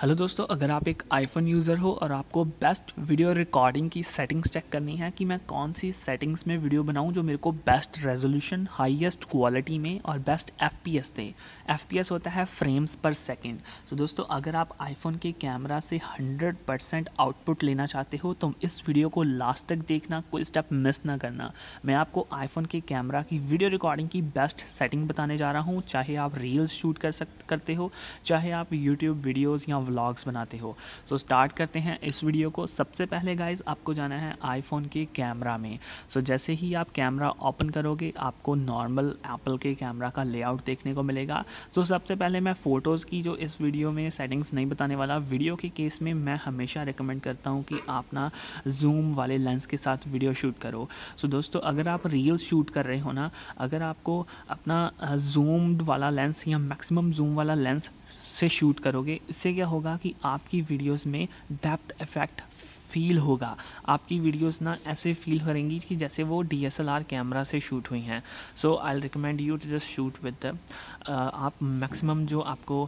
hello दोस्तों अगर आप एक आईफोन यूज़र हो और आपको बेस्ट वीडियो रिकॉर्डिंग की सेटिंग्स चेक करनी है कि मैं कौन सी सेटिंग्स में वीडियो बनाऊं जो मेरे को बेस्ट रेजोल्यूशन हाईएस्ट क्वालिटी में और बेस्ट एफपीएस दे एफपीएस होता है फ्रेम्स पर सेकंड तो दोस्तों अगर आप आईफोन के कैमरा से हंड्रेड आउटपुट लेना चाहते हो तो इस वीडियो को लास्ट तक देखना कोई स्टेप मिस ना करना मैं आपको आईफोन के कैमरा की वीडियो रिकॉर्डिंग की बेस्ट सेटिंग बताने जा रहा हूँ चाहे आप रील्स शूट कर सक करते हो चाहे आप यूट्यूब वीडियोज़ या व्लॉग्स बनाते हो सो so, स्टार्ट करते हैं इस वीडियो को सबसे पहले गाइज आपको जाना है आईफोन के कैमरा में सो so, जैसे ही आप कैमरा ओपन करोगे आपको नॉर्मल एप्पल के कैमरा का लेआउट देखने को मिलेगा सो so, सबसे पहले मैं फ़ोटोज़ की जो इस वीडियो में सेटिंग्स नहीं बताने वाला वीडियो के केस में मैं हमेशा रिकमेंड करता हूँ कि आप ना जूम वाले लेंस के साथ वीडियो शूट करो सो so, दोस्तों अगर आप रील शूट कर रहे हो ना अगर आपको अपना जूम्ड वाला लेंस या मैक्सिमम जूम वाला लेंस से शूट करोगे इससे क्या होगा कि आपकी वीडियोस में डेप्थ इफेक्ट फील होगा आपकी वीडियोस ना ऐसे फील करेंगी कि जैसे वो डीएसएलआर कैमरा से शूट हुई हैं so I recommend you to just shoot with आप मैक्सिमम जो आपको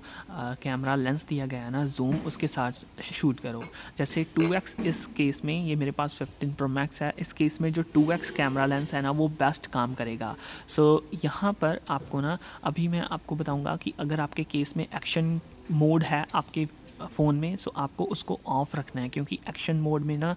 कैमरा uh, लेंस दिया गया है ना जूम उसके साथ शूट करो जैसे 2x इस केस में ये मेरे पास 15 प्रो मैक्स है इस केस में जो 2x कैमरा लेंस है ना वो बेस्ट काम करेगा सो so, यहाँ पर आपको ना अभी मैं आपको बताऊँगा कि अगर आपके केस में एक्शन मोड है आपके फ़ोन में सो आपको उसको ऑफ़ रखना है क्योंकि एक्शन मोड में ना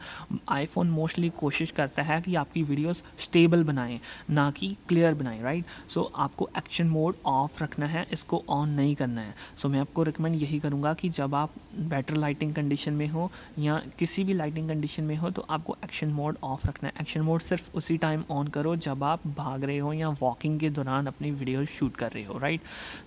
आईफोन मोस्टली कोशिश करता है कि आपकी वीडियोस स्टेबल बनाएं ना कि क्लियर बनाएं राइट सो आपको एक्शन मोड ऑफ़ रखना है इसको ऑन नहीं करना है सो मैं आपको रिकमेंड यही करूँगा कि जब आप बेटर लाइटिंग कंडीशन में हो या किसी भी लाइटिंग कंडीशन में हो तो आपको एक्शन मोड ऑफ़ रखना है एक्शन मोड सिर्फ उसी टाइम ऑन करो जब आप भाग रहे हो या वॉकिंग के दौरान अपनी वीडियो शूट कर रहे हो राइट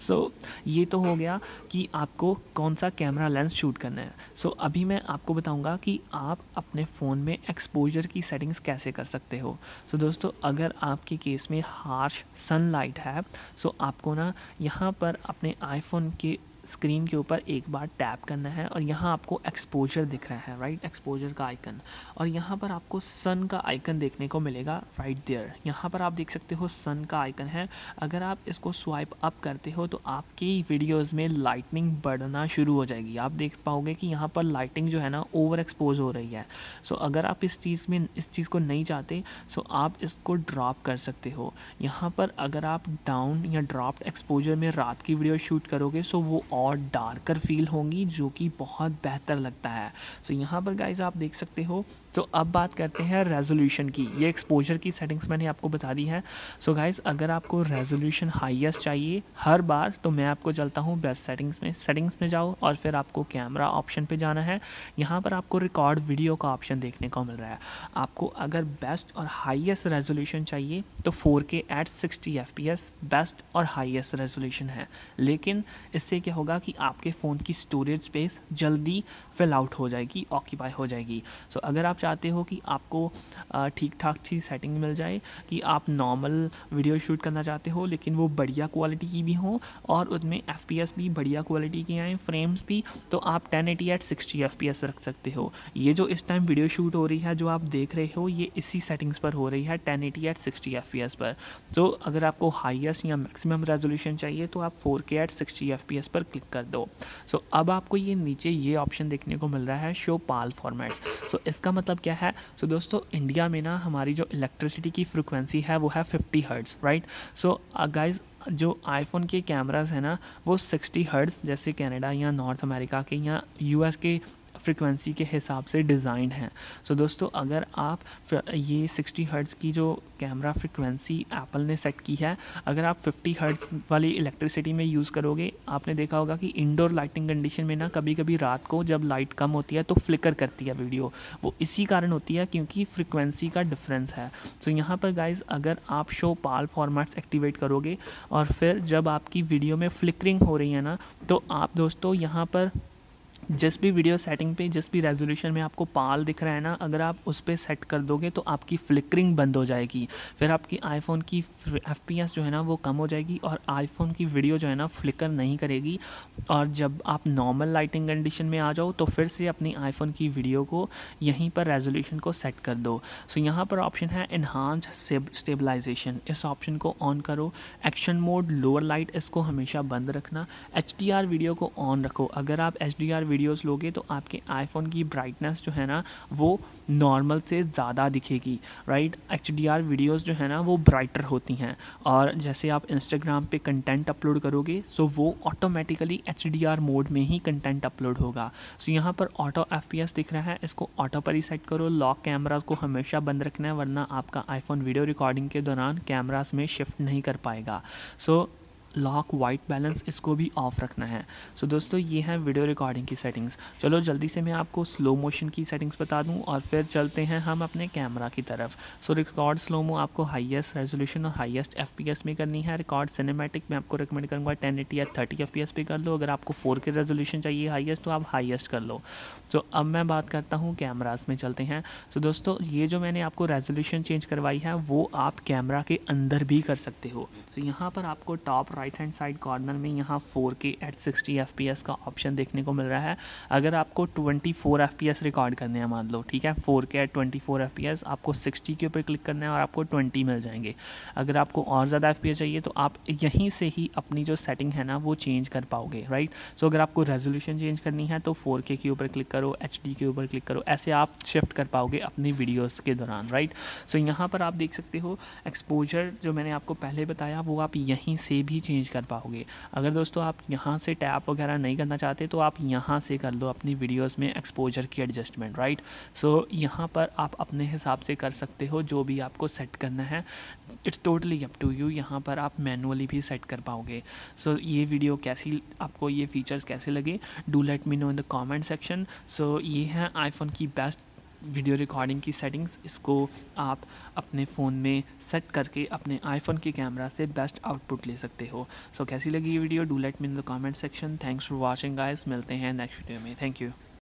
सो so, ये तो हो गया कि आपको कौन सा कैमरा लेंस फ्रेग्रेंस शूट करना है सो so, अभी मैं आपको बताऊंगा कि आप अपने फ़ोन में एक्सपोजर की सेटिंग्स कैसे कर सकते हो सो so, दोस्तों अगर आपके केस में हार्श सनलाइट है सो so आपको ना यहाँ पर अपने आईफोन के स्क्रीन के ऊपर एक बार टैप करना है और यहाँ आपको एक्सपोजर दिख रहा है राइट एक्सपोजर का आइकन और यहाँ पर आपको सन का आइकन देखने को मिलेगा राइट देयर यहाँ पर आप देख सकते हो सन का आइकन है अगर आप इसको स्वाइप अप करते हो तो आपकी वीडियोज़ में लाइटनिंग बढ़ना शुरू हो जाएगी आप देख पाओगे कि यहाँ पर लाइटिंग जो है ना ओवर एक्सपोज हो रही है सो अगर आप इस चीज़ में इस चीज़ को नहीं चाहते सो आप इसको ड्रॉप कर सकते हो यहाँ पर अगर आप डाउन या ड्रॉप्ड एक्सपोजर में रात की वीडियो शूट करोगे सो वो और डार्कर फील होंगी जो कि बहुत बेहतर लगता है सो so, यहाँ पर गाइज आप देख सकते हो तो अब बात करते हैं रेजोल्यूशन की ये एक्सपोजर की सेटिंग्स मैंने आपको बता दी है सो so, गाइज अगर आपको रेजोल्यूशन हाइएस्ट चाहिए हर बार तो मैं आपको चलता हूँ बेस्ट सेटिंग्स में सेटिंग्स में जाओ और फिर आपको कैमरा ऑप्शन पर जाना है यहाँ पर आपको रिकॉर्ड वीडियो का ऑप्शन देखने को मिल रहा है आपको अगर बेस्ट और हाइएस्ट रेजोल्यूशन चाहिए तो four K at P S best और हाइएस्ट रेजोल्यूशन है लेकिन इससे क्या होगा होगा कि आपके फ़ोन की स्टोरेज स्पेस जल्दी फिल आउट हो जाएगी ऑक्यूपाई हो जाएगी सो so, अगर आप चाहते हो कि आपको ठीक ठाक सी सेटिंग मिल जाए कि आप नॉर्मल वीडियो शूट करना चाहते हो लेकिन वो बढ़िया क्वालिटी की भी हो और उसमें एफ भी बढ़िया क्वालिटी की आएँ फ्रेम्स भी तो आप ten eighty at sixty F रख सकते हो ये जो इस टाइम वीडियो शूट हो रही है जो आप देख रहे हो ये इसी सेटिंग्स पर हो रही है ten eighty at sixty F पर तो अगर आपको हाईएस्ट या मैक्सिमम रेजोल्यूशन चाहिए तो आप four K at sixty F पर क्लिक कर दो सो so, अब आपको ये नीचे ये ऑप्शन देखने को मिल रहा है show PAL formats so so, इसका मतलब क्या है सो so, दोस्तों इंडिया में ना हमारी जो इलेक्ट्रिसिटी की फ्रिक्वेंसी है वो है fifty hertz right so guys जो आईफोन के कैमरास हैं ना वो 60 हर्ट्स जैसे कनाडा या नॉर्थ अमेरिका के या यूएस के फ्रिक्वेंसी के हिसाब से डिज़ाइंड हैं सो so, दोस्तों अगर आप ये 60 हर्ट्ज़ की जो कैमरा फ्रिक्वेंसी एप्पल ने सेट की है अगर आप 50 हर्ट्ज़ वाली इलेक्ट्रिसिटी में यूज़ करोगे आपने देखा होगा कि इंडोर लाइटिंग कंडीशन में ना कभी कभी रात को जब लाइट कम होती है तो फ्लिकर करती है वीडियो वो इसी कारण होती है क्योंकि फ्रिक्वेंसी का डिफरेंस है सो so, यहाँ पर गाइज अगर आप शो पाल फॉर्मेट्स एक्टिवेट करोगे और फिर जब आपकी वीडियो में फ्लिकरिंग हो रही है ना तो आप दोस्तों यहाँ पर जिस भी वीडियो सेटिंग पे जिस भी रेजोल्यूशन में आपको पाल दिख रहा है ना अगर आप उस पर सेट कर दोगे तो आपकी फ्लिकरिंग बंद हो जाएगी फिर आपकी आईफोन की एफ जो है ना वो कम हो जाएगी और आईफोन की वीडियो जो है ना फ्लिकर नहीं करेगी और जब आप नॉर्मल लाइटिंग कंडीशन में आ जाओ तो फिर से अपनी आईफोन की वीडियो को यहीं पर रेजोल्यूशन को सेट कर दो सो यहाँ पर ऑप्शन है इन्हांस स्टेबलाइजेशन इस ऑप्शन को ऑन करो एक्शन मोड लोअर लाइट इसको हमेशा बंद रखना एच वीडियो को ऑन रखो अगर आप एच डी वीडियोस लोगे तो आपके आईफोन की ब्राइटनेस जो है ना वो नॉर्मल से ज़्यादा दिखेगी right H D R videos जो है ना वो ब्राइटर होती हैं और जैसे आप इंस्टाग्राम पे कंटेंट अपलोड करोगे सो वो automatically H D R mode में ही कंटेंट अपलोड होगा सो यहाँ पर ऑटो एफ पी एस दिख रहा है इसको ऑटो पर ही सेट करो लॉक कैमरा को हमेशा बंद रखना है वरना आपका आईफोन वीडियो रिकॉर्डिंग के दौरान कैमरास में शिफ्ट नहीं कर पाएगा so so, lock white balance इसको भी ऑफ रखना है सो so, दोस्तों ये है वीडियो रिकॉर्डिंग की सेटिंग्स चलो जल्दी से मैं आपको स्लो मोशन की सेटिंग्स बता दूँ और फिर चलते हैं हम अपने कैमरा की तरफ सो रिकॉर्ड स्लोमो आपको हाईएस्ट रेजोल्यूशन और हाईएस्ट एफ में करनी है रिकॉर्ड सिनेमेटिक मैं आपको रिकमेंड करूँगा टेन या थर्टी एफ पे कर लो अगर आपको फोर के रेजोल्यूशन चाहिए हाइएस्ट तो आप हाइएस्ट कर लो सो so, अब मैं बात करता हूँ कैमराज में चलते हैं सो so, दोस्तों ये जो मैंने आपको रेजोल्यूशन चेंज करवाई है वो आप कैमरा के अंदर भी कर सकते हो सो so, यहाँ पर आपको top right hand side corner में यहाँ 4K एट 60 FPS का ऑप्शन देखने को मिल रहा है अगर आपको 24 FPS रिकॉर्ड करने हैं मान लो ठीक है 4K एट 24 FPS आपको 60 के ऊपर क्लिक करना है और आपको 20 मिल जाएंगे अगर आपको और ज़्यादा एफ चाहिए तो आप यहीं से ही अपनी जो सेटिंग है ना वो चेंज कर पाओगे राइट सो अगर आपको रेजोल्यूशन चेंज करनी है तो फोर के ऊपर क्लिक करो एच के ऊपर क्लिक करो ऐसे आप शिफ्ट कर पाओगे अपनी वीडियोज़ के दौरान राइट सो यहाँ पर आप देख सकते हो एक्सपोजर जो मैंने आपको पहले बताया वो आप यहीं से भी चेंज चेंज कर पाओगे अगर दोस्तों आप यहाँ से टैप वगैरह नहीं करना चाहते तो आप यहाँ से कर लो अपनी वीडियोज़ में एक्सपोजर की एडजस्टमेंट राइट सो यहाँ पर आप अपने हिसाब से कर सकते हो जो भी आपको सेट करना है it's totally up to you यहाँ पर आप मैनुअली भी सेट कर पाओगे सो so, ये वीडियो कैसी आपको ये फीचर्स कैसे लगे do let me know in the comment section so ये हैं आईफोन की बेस्ट वीडियो रिकॉर्डिंग की सेटिंग्स इसको आप अपने फ़ोन में सेट करके अपने आईफोन के कैमरा से बेस्ट आउटपुट ले सकते हो सो so, कैसी लगी ये video do let me in the comment section thanks for watching guys मिलते हैं नेक्स्ट वीडियो में थैंक यू